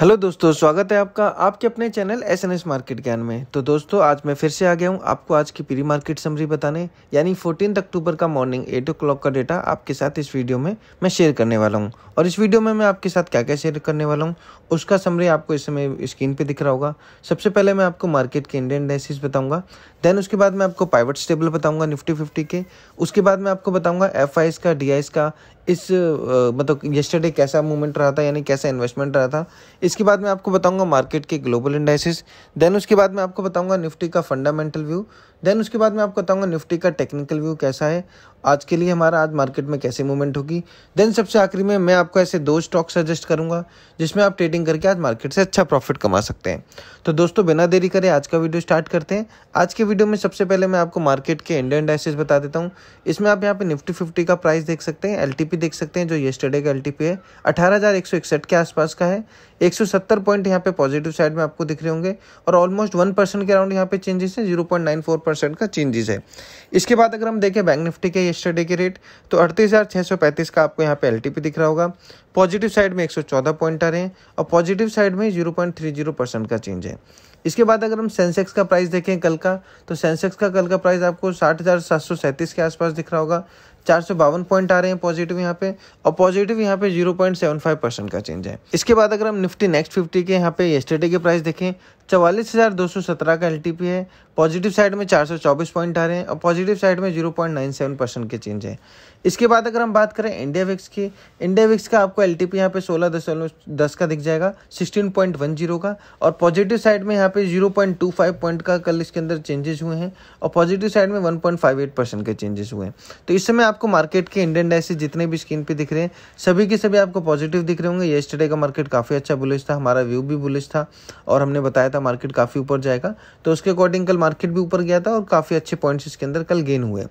hello दोस्तों स्वागत है आपका आपके अपने channel S N S market Gyan में तो दोस्तों आज मैं फिर से आ गया हूँ आपको आज की प्री मार्केट समरी बताने यानी फोर्टीन अक्टूबर का मॉर्निंग एट ओ क्लॉक का डेटा आपके साथ इस वीडियो में मैं शेयर करने वाला हूँ और इस वीडियो में मैं आपके साथ क्या क्या शेयर करने वाला हूँ उसका समरी आपको इस समय स्क्रीन पर दिख रहा होगा सबसे पहले मैं आपको मार्केट के इंडियन डाइसिस बताऊँगा देन उसके बाद मैं आपको प्राइवेट स्टेबल बताऊँगा निफ्टी फिफ्टी के उसके बाद मैं आपको बताऊँगा एफ का डी का इस मतलब येस्टरडे कैसा मूवमेंट रहा था यानी कैसा इन्वेस्टमेंट रहा था इसके बाद मैं आपको बताऊंगा मार्केट के ग्लोबल इंडाइसिस देन उसके बाद मैं आपको बताऊंगा निफ्टी का फंडामेंटल व्यू देन उसके बाद मैं आपको बताऊंगा निफ्टी का टेक्निकल व्यू कैसा है आज के लिए हमारा आज मार्केट में कैसे मूवमेंट होगी देन सबसे आखिरी में मैं आपको ऐसे दो स्टॉक सजेस्ट करूंगा जिसमें आप ट्रेडिंग करके आज मार्केट से अच्छा प्रॉफिट कमा सकते हैं तो दोस्तों बिना देरी करें आज का वीडियो स्टार्ट करते हैं आज के वीडियो में सबसे पहले मैं आपको मार्केट के इंडियन डाइसेज बता देता हूँ इसमें आप यहाँ पे निफ्टी फिफ्टी का प्राइस देख सकते हैं एल देख सकते हैं जो येस्टरडे का एल है अठारह के आसपास का है एक पॉइंट यहाँ पे पॉजिटिव साइड में आपको दिख रहे होंगे और ऑलमोस्ट वन परसेंट के अराउंड यहाँ पे चेंजेस है zero point nine four percent का चेंजेस है इसके बाद अगर हम देखें बैंक निफ्टी के येस्टरडे के रेट तो अड़तीस हज़ार सौ का आपको यहाँ पे एल दिख रहा होगा पॉजिटिव साइड में एक सौ चौदह पॉइंट आ रहे हैं और पॉजिटिव साइड में zero point three zero percent का चेंज है इसके बाद अगर हम सेंसेक्स का प्राइस देखें कल का तो सेंसेक्स का कल का प्राइस आपको साठ हज़ार सात सौ सैंतीस के आसपास दिख रहा होगा चार सौ बावन पॉइंट आ रहे हैं पॉजिटिव यहाँ पे और पॉजिटिव यहाँ पे zero point seven five percent का चेंज है इसके बाद अगर हम निफ्टी नेक्स्ट फिफ्टी के यहाँ पे येस्टरडे के प्राइस देखें चवालीस हज़ार दो सौ सत्रह का एल है पॉजिटिव साइड में चार सौ चौबीस पॉइंट आ रहे हैं और पॉजिटिव साइड में zero point nine seven percent के चेंज है इसके बाद अगर हम बात करें इंडिया विक्स की इंडिया विक्स का आपको एल टी पी यहाँ पे सोलह दशमलव दस का दिख जाएगा सिक्सटीन पॉइंट वन जीरो का और पॉजिटिव साइड में यहाँ पे zero point two five point का कल इसके अंदर चेंजेस हुए हैं और पॉजिटिव साइड में one point five eight percent के चेंजेस हुए हैं तो इस समय आपको मार्केट के इंडियन डाइसेस जितने भी स्क्रीन पर दिख रहे हैं सभी के सभी आपको पॉजिटिव दिख रहे होंगे ये स्टडे का मार्केट काफ़ी अच्छा बुलिश था हमारा व्यू भी बुलिश था और हमने बताया था मार्केट काफ़ी ऊपर जाएगा तो उसके अकॉर्डिंग कल मार्केट भी ऊपर गया था और काफ़ी अच्छे पॉइंट्स इसके अंदर कल गेन हुए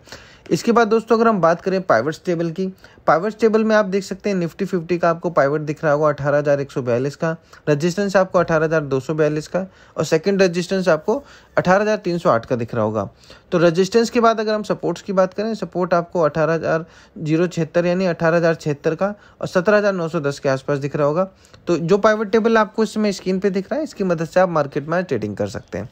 इसके बाद दोस्तों अगर हम बात करें पाइवर्स टेबल की पाइवर्स टेबल में आप देख सकते हैं निफ्टी फिफ्टी का आपको पाइवर्ट दिख रहा होगा अठारह हज़ार एक सौ बयालीस का रजिस्टेंस आपको अठारह हज़ार दो सौ बयालीस का और सेकेंड रजिस्टेंस आपको अठारह हज़ार तीन सौ आठ का दिख रहा होगा तो रजिस्टेंस के बाद अगर हम सपोर्ट्स की बात करें सपोर्ट आपको अठारह हज़ार जीरो छिहत्तर यानी अठारह हज़ार छिहत्तर का और सत्रह हज़ार नौ सौ दस के आसपास दिख रहा होगा तो जो पाइवर्ट टेबल आपको इसमें स्क्रीन पर दिख रहा है इसकी मदद से आप मार्केट में ट्रेडिंग कर सकते हैं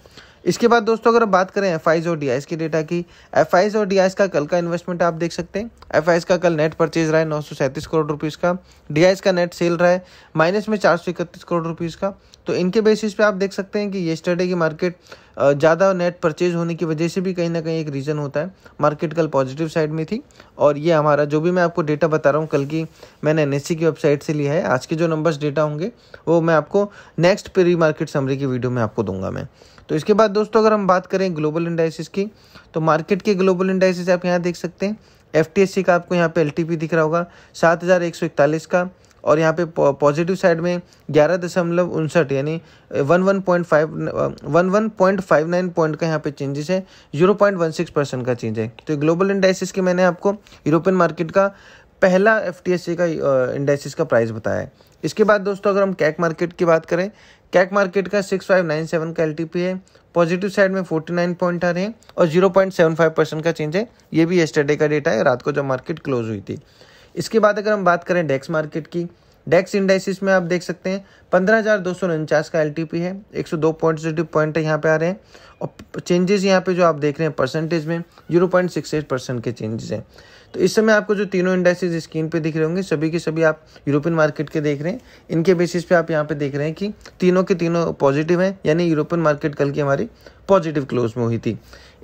इसके बाद दोस्तों अगर बात करें एफ आईज और डी के डेटा की एफ और डी का कल का इन्वेस्टमेंट आप देख सकते हैं एफ का कल नेट परचेज रहा है नौ करोड़ रुपीज़ का डी का नेट सेल रहा है माइनस में चार करोड़ रुपीज़ का तो इनके बेसिस पे आप देख सकते हैं कि ये स्टडे की मार्केट ज़्यादा नेट परचेज होने की वजह से भी कहीं ना कहीं एक रीज़न होता है मार्केट कल पॉजिटिव साइड में थी और ये हमारा जो भी मैं आपको डेटा बता रहा हूँ कल की मैंने एन e की वेबसाइट से लिया है आज के जो नंबर्स डेटा होंगे वो मैं आपको नेक्स्ट प्री मार्केट समरी की वीडियो में आपको दूंगा मैं तो इसके बाद दोस्तों अगर हम बात करें ग्लोबल इंडाइसिस की तो मार्केट के ग्लोबल इंडाइसिस आप यहाँ देख सकते हैं एफ का आपको यहाँ पे एल दिख रहा होगा सात का और यहाँ पे पॉजिटिव साइड में ग्यारह दशमलव उनसठ यानी one one point five one one point five nine point का यहाँ पे चेंजेस है zero point one six percent का चेंज है तो ग्लोबल इंडाइसिस के मैंने आपको यूरोपियन मार्केट का पहला एफ का इंडेक्सिस का प्राइस बताया है इसके बाद दोस्तों अगर हम कैक मार्केट की बात करें कैक मार्केट का सिक्स फाइव नाइन सेवन का एल है पॉजिटिव साइड में फोर्टी नाइन पॉइंट आ रहे हैं और zero point seven five percent का चेंज है ये भी एस्टरडे का डेटा है रात को जब मार्केट क्लोज हुई थी इसके बाद अगर हम बात करें डेक्स मार्केट की डेक्स इंडाइसिस में आप देख सकते हैं पंद्रह हज़ार दो सौ उनचास का एल है एक सौ दो पॉजिटिव पॉइंट यहाँ पे आ रहे हैं और चेंजेस यहाँ पे जो आप देख रहे हैं परसेंटेज में zero point six eight percent के चेंजेस हैं तो इस समय आपको जो तीनों इंडाइसिस स्क्रीन पे दिख रहे होंगे सभी के सभी आप यूरोपियन मार्केट के देख रहे हैं इनके बेसिस पे आप यहाँ पे देख रहे हैं कि तीनों के तीनों पॉजिटिव हैं यानी यूरोपियन मार्केट कल की हमारी पॉजिटिव क्लोज में हुई थी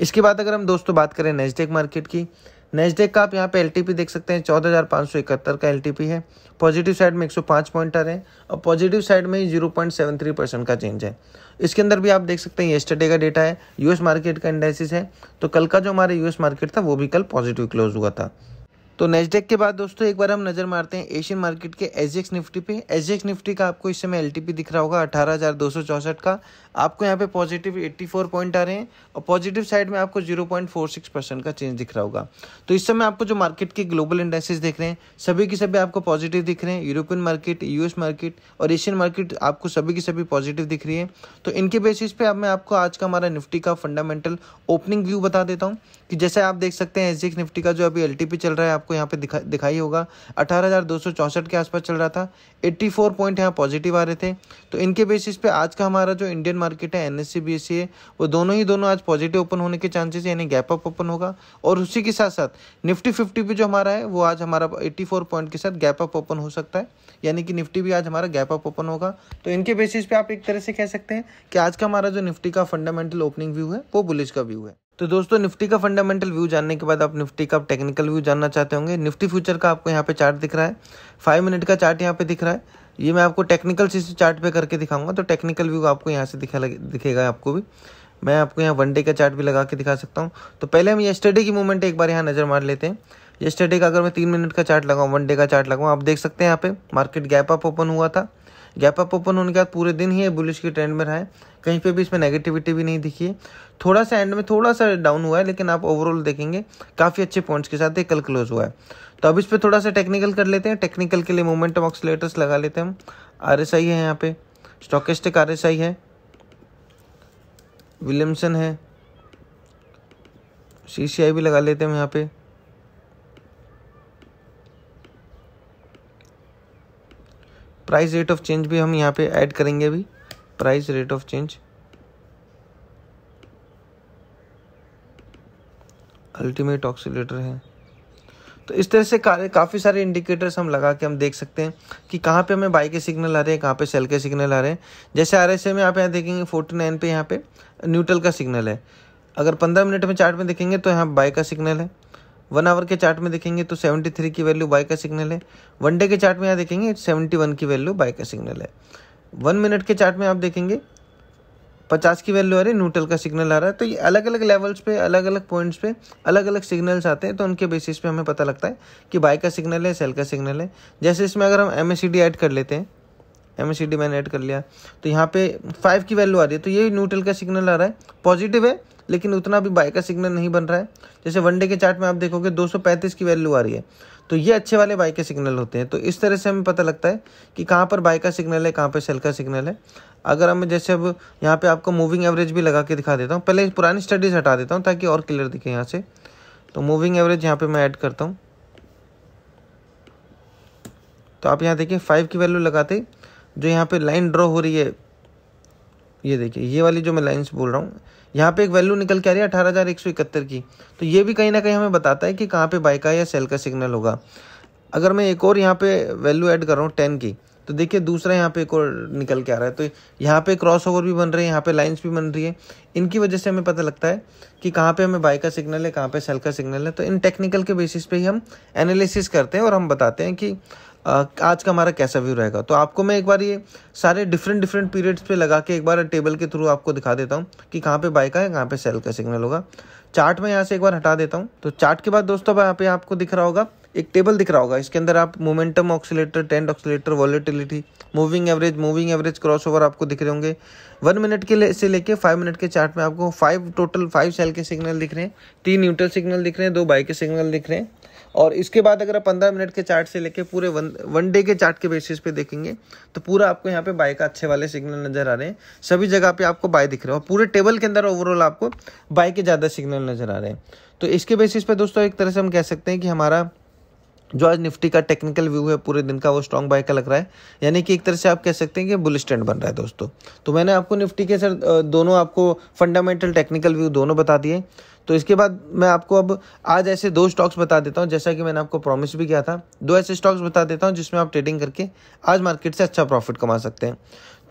इसके बाद अगर हम दोस्तों बात करें नेस्टेक मार्केट की नेस्डेक का आप यहाँ पे एल देख सकते हैं चौदह हज़ार पाँच सौ इकहत्तर का एल है पॉजिटिव साइड में एक सौ पाँच पॉइंटर है और पॉजिटिव साइड में ही zero point seven three percent का चेंज है इसके अंदर भी आप देख सकते हैं येस्टरडे का डेटा है यूएस मार्केट का इंडेसिस है तो कल का जो हमारा यूएस मार्केट था वो भी कल पॉजिटिव क्लोज हुआ था तो नेस्डेक के बाद दोस्तों एक बार हम नज़र मारते हैं एशियन मार्केट के एजेक्स निफ्टी पे एसजेक्स निफ्टी का आपको इस समय एल दिख रहा होगा अठारह का आपको यहाँ पे पॉजिटिव 84 पॉइंट आ रहे हैं और पॉजिटिव साइड में आपको 0.46 परसेंट का चेंज दिख रहा होगा तो इस समय आपको जो मार्केट के ग्लोबल इंडेक्सेस दिख रहे हैं सभी के सभी आपको पॉजिटिव दिख रहे हैं यूरोपियन मार्केट यूएस मार्केट और एशियन मार्केट आपको सभी की सभी पॉजिटिव दिख रही है तो इनके बेसिस पे अब मैं आपको आज का हमारा निफ्टी का फंडामेंटल ओपनिंग व्यू बता देता हूँ कि जैसे आप देख सकते हैं एस निफ्टी का जो अभी एल चल रहा है आपको यहाँ पे दिखा दिखाई होगा अठारह के आसपास चल रहा था 84 पॉइंट यहाँ पॉजिटिव आ रहे थे तो इनके बेसिस पे आज का हमारा जो इंडियन मार्केट है एन एस e, e है वो दोनों ही दोनों आज पॉजिटिव ओपन होने के चांसेस यानी गैप अप ओपन होगा और उसी के साथ साथ निफ्टी फिफ्टी भी जो हमारा है वो आज हमारा एट्टी पॉइंट के साथ गैप अप ओपन हो सकता है यानी कि निफ्टी भी आज हमारा गैप अप ओपन होगा तो इनके बेसिस पे आप एक तरह से कह सकते हैं कि आज का हमारा जो निफ्टी का फंडामेंटल ओपनिंग व्यू है वो बुलिस का व्यू है तो दोस्तों निफ्टी का फंडामेंटल व्यू जानने के बाद आप निफ्टी का टेक्निकल व्यू जानना चाहते होंगे निफ्टी फ्यूचर का आपको यहाँ पे चार्ट दिख रहा है फाइव मिनट का चार्ट यहाँ पे दिख रहा है ये मैं आपको टेक्निकल चीज चार्ट पे करके दिखाऊंगा तो टेक्निकल व्यू आपको यहाँ से दिखा दिखेगा आपको भी मैं आपको यहाँ वनडे का चार्ट भी लगा के दिखा सकता हूँ तो पहले हम येस्टरडे की मूवमेंट एक बार यहाँ नज़र मार लेते हैं येस्टरडे का अगर मैं तीन मिनट का चार्ट लगाऊँ वनडे का चार्ट लगाऊँ आप देख सकते हैं यहाँ पे मार्केट गैप अप ओपन हुआ था गैप अप ओपन होने के बाद पूरे दिन ही बुलिश की ट्रेंड में रहा है कहीं पे भी इसमें नेगेटिविटी भी नहीं दिखी है थोड़ा सा एंड में थोड़ा सा डाउन हुआ है लेकिन आप ओवरऑल देखेंगे काफ़ी अच्छे पॉइंट्स के साथ ये कल क्लोज हुआ है तो अब इस पर थोड़ा सा टेक्निकल कर लेते हैं टेक्निकल के लिए मोमेंटम ऑक्सीटर्स लगा लेते हैं हम आर एस आई है यहाँ पे स्टॉकिस्टिक आर एस आई है विलियमसन है सी सी आई भी लगा लेते हैं यहाँ पे प्राइस रेट ऑफ चेंज भी हम यहाँ पे ऐड करेंगे अभी price rate of change ultimate oscillator है तो इस तरह से काफ़ी सारे इंडिकेटर्स हम लगा के हम देख सकते हैं कि कहाँ पे हमें बाई के सिग्नल आ रहे हैं कहाँ पे सेल के सिग्नल आ रहे हैं जैसे आर एस में आप यहाँ देखेंगे फोर्टी नाइन पे यहाँ पे न्यूट्रल का सिग्नल है अगर पंद्रह मिनट में चार्ट में देखेंगे तो यहाँ बाई का सिग्नल है वन आवर के चार्ट में देखेंगे तो सेवेंटी थ्री की वैल्यू बाई का सिग्नल है वन डे के चार्ट में यहाँ देखेंगे सेवेंटी वन की वैल्यू बाई का सिग्नल है वन मिनट के चार्ट में आप देखेंगे पचास की वैल्यू आ रही है न्यूट्रल का सिग्नल आ रहा है तो ये अलग अलग लेवल्स पे अलग अलग पॉइंट्स पे अलग अलग सिग्नल्स आते हैं तो उनके बेसिस पे हमें पता लगता है कि बाई का सिग्नल है सेल का सिग्नल है जैसे इसमें अगर हम एम ऐड कर लेते हैं एम मैंने ऐड कर लिया तो यहाँ पे फाइव की वैल्यू आ रही है तो ये न्यूट्रल का सिग्नल आ रहा है पॉजिटिव है लेकिन उतना भी बाय का सिग्नल नहीं बन रहा है जैसे वनडे के चार्ट में आप देखोगे 235 की वैल्यू आ रही है तो ये अच्छे वाले बाय के सिग्नल होते हैं तो इस तरह से हमें पता लगता है कि कहाँ पर बाय का सिग्नल है कहाँ पर सेल का सिग्नल है अगर हम जैसे अब यहाँ पे आपको मूविंग एवरेज भी लगा के दिखा देता हूँ पहले पुरानी स्टडीज़ हटा देता हूँ ताकि और क्लियर दिखे यहाँ से तो मूविंग एवरेज यहाँ पर मैं ऐड करता हूँ तो आप यहाँ देखिए फाइव की वैल्यू लगाते जो यहाँ पे लाइन ड्रॉ हो रही है ये देखिए ये वाली जो मैं लाइन्स बोल रहा हूँ यहाँ पे एक वैल्यू निकल के आ रही है अठारह हज़ार एक सौ इकहत्तर की तो ये भी कहीं ना कहीं हमें बताता है कि कहाँ पे बाई का या सेल का सिग्नल होगा अगर मैं एक और यहाँ पे वैल्यू ऐड कर रहा हूँ टेन की तो देखिए दूसरा यहाँ पे एक और निकल के आ रहा है तो यहाँ पे क्रॉस ओवर भी बन रहे हैं यहाँ पे लाइंस भी बन रही है इनकी वजह से हमें पता लगता है कि कहाँ पे हमें बाइक का सिग्नल है कहाँ पे सेल का सिग्नल है तो इन टेक्निकल के बेसिस पे ही हम एनालिसिस करते हैं और हम बताते हैं कि आज का हमारा कैसा व्यू रहेगा तो आपको मैं एक बार ये सारे डिफरेंट डिफरेंट पीरियड्स पे लगा के एक बार टेबल के थ्रू आपको दिखा देता हूँ कि कहाँ पे बाय का है कहाँ पे सेल का सिग्नल होगा चार्ट में यहाँ से एक बार हटा देता हूँ तो चार्ट के बाद दोस्तों यहाँ पे आपको दिख रहा होगा एक टेबल दिख रहा होगा इसके अंदर आप momentum oscillator trend oscillator volatility moving average moving average over आपको दिख रहे होंगे वन मिनट के से लेके फाइव मिनट के चार्ट में आपको फाइव टोटल फाइव सेल के सिग्नल दिख रहे हैं तीन न्यूट्रल सिग्नल दिख रहे हैं दो बाई के सिग्नल दिख रहे हैं और इसके बाद अगर आप पंद्रह मिनट के चार्ट से लेके पूरे वन वन डे के चार्ट के बेसिस पे देखेंगे तो पूरा आपको यहाँ पे बाय का अच्छे वाले सिग्नल नजर आ रहे हैं सभी जगह पे आपको बाय दिख रहे हो और पूरे टेबल के अंदर ओवरऑल आपको बाय के ज़्यादा सिग्नल नजर आ रहे हैं तो इसके बेसिस पे दोस्तों एक तरह से हम कह सकते हैं कि हमारा जो आज निफ्टी का टेक्निकल व्यू है पूरे दिन का वो स्ट्रॉन्ग बाय का लग रहा है यानी कि एक तरह से आप कह सकते हैं कि बुल स्टैंड बन रहा है दोस्तों तो मैंने आपको निफ्टी के सर दोनों आपको फंडामेंटल टेक्निकल व्यू दोनों बता दिए तो इसके बाद मैं आपको अब आज ऐसे दो स्टॉक्स बता देता हूँ जैसा कि मैंने आपको प्रॉमिस भी किया था दो ऐसे स्टॉक्स बता देता हूँ जिसमें आप ट्रेडिंग करके आज मार्केट से अच्छा प्रॉफिट कमा सकते हैं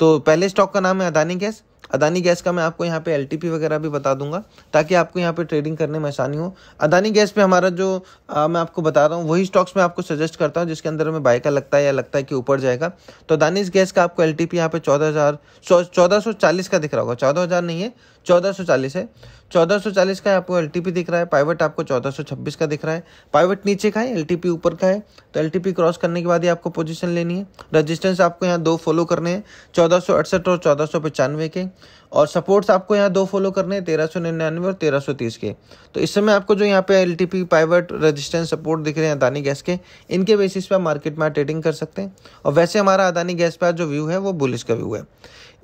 तो पहले स्टॉक का नाम है अदानी गैस अदानी गैस का मैं आपको यहाँ पे एल वगैरह भी बता दूंगा ताकि आपको यहाँ पे ट्रेडिंग करने में आसानी हो अदानी गैस पे हमारा जो आ, मैं आपको बता रहा हूँ वही स्टॉक्स मैं आपको सजेस्ट करता हूँ जिसके अंदर हमें बाय का लगता है या लगता है कि ऊपर जाएगा तो अदानी गैस का आपको एल टी पी यहाँ पे चौदह हज़ार चौदह सौ चालीस का दिख रहा होगा चौदह हज़ार नहीं है 1440 है 1440 का आपको एल दिख रहा है पाइवेट आपको 1426 का दिख रहा है पाइवेट नीचे का है एल ऊपर का है तो एल क्रॉस करने के बाद ही आपको पोजीशन लेनी है रजिस्टेंस आपको यहाँ दो फॉलो करने हैं चौदह और चौदह के और सपोर्ट्स आपको यहाँ दो फॉलो करने हैं तेरह और तेरह के तो इस समय आपको जो यहाँ पे L T pivot resistance support दिख रहे हैं अदानी गैस के इनके बेसिस पे आप मार्केट में ट्रेडिंग कर सकते हैं और वैसे हमारा अदानी गैस पर जो व्यू है वो बुलिश का व्यू है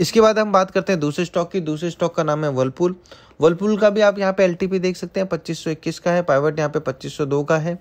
इसके बाद हम बात करते हैं दूसरे स्टॉक की दूसरे स्टॉक का नाम है वर्लपूल वर्लपूल का भी आप यहाँ पे एलटीपी देख सकते हैं 2521 का है पाइवेट यहाँ पे 2502 का है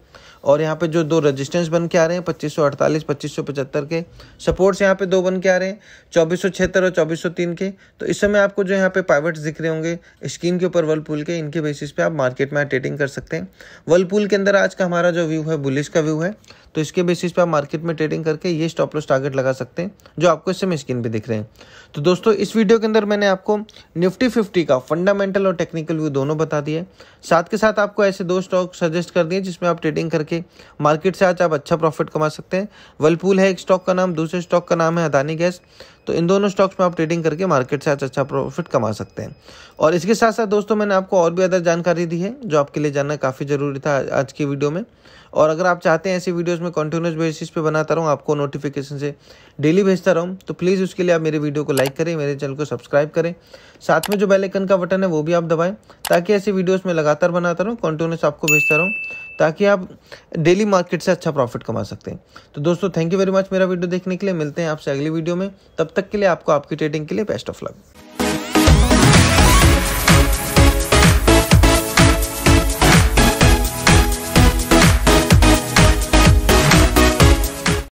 और यहाँ पे जो दो रेजिस्टेंस बन के आ रहे हैं 2548 2575 के सपोर्ट्स यहाँ पे दो बन के आ रहे हैं चौबीस और 2403 के तो इस समय आपको जो यहाँ पे पाइवट्स दिख रहे होंगे स्क्रीन के ऊपर वर्लपूल के इनके बेसिस पे आप मार्केट में ट्रेडिंग कर सकते हैं वर्लपूल के अंदर आज का हमारा जो व्यू है बुलिश का व्यू है तो इसके बेसिस पे आप मार्केट में ट्रेडिंग करके ये स्टॉप लॉस टारगेट लगा सकते हैं जो आपको इस समय स्क्रीन पे दिख रहे हैं तो दोस्तों इस वीडियो के अंदर मैंने आपको निफ्टी फिफ्टी का फंडामेंटल और टेक्निकल व्यू दोनों बता दिए साथ के साथ आपको ऐसे दो स्टॉक सजेस्ट कर दिए जिसमें आप ट्रेडिंग करके मार्केट से आज आप अच्छा प्रॉफिट कमा सकते हैं वर्लपूल है एक स्टॉक का नाम दूसरे स्टॉक का नाम है अदानी गैस तो इन दोनों स्टॉक्स में आप ट्रेडिंग करके मार्केट से अच्छा प्रॉफिट कमा सकते हैं और इसके साथ साथ दोस्तों मैंने आपको और भी अदर जानकारी दी है जो आपके लिए जानना काफ़ी ज़रूरी था आज की वीडियो में और अगर आप चाहते हैं ऐसी वीडियोज़ में कंटिन्यूस बेसिस पे बनाता रहूँ आपको नोटिफिकेशन से डेली भेजता रहूँ तो प्लीज़ उसके लिए आप मेरे वीडियो को लाइक करें मेरे चैनल को सब्सक्राइब करें साथ में जो बेलाइकन का बटन है वो भी आप दबाएँ ताकि ऐसी वीडियोज़ में लगातार बनाता रहूँ कॉन्टिन्यूस आपको भेजता रहूँ ताकि आप डेली मार्केट से अच्छा प्रॉफिट कमा सकते हैं तो दोस्तों थैंक यू वेरी मच मेरा वीडियो देखने के लिए मिलते हैं आपसे अगली वीडियो में तब तक के लिए आपको आपकी ट्रेडिंग के लिए बेस्ट ऑफ लक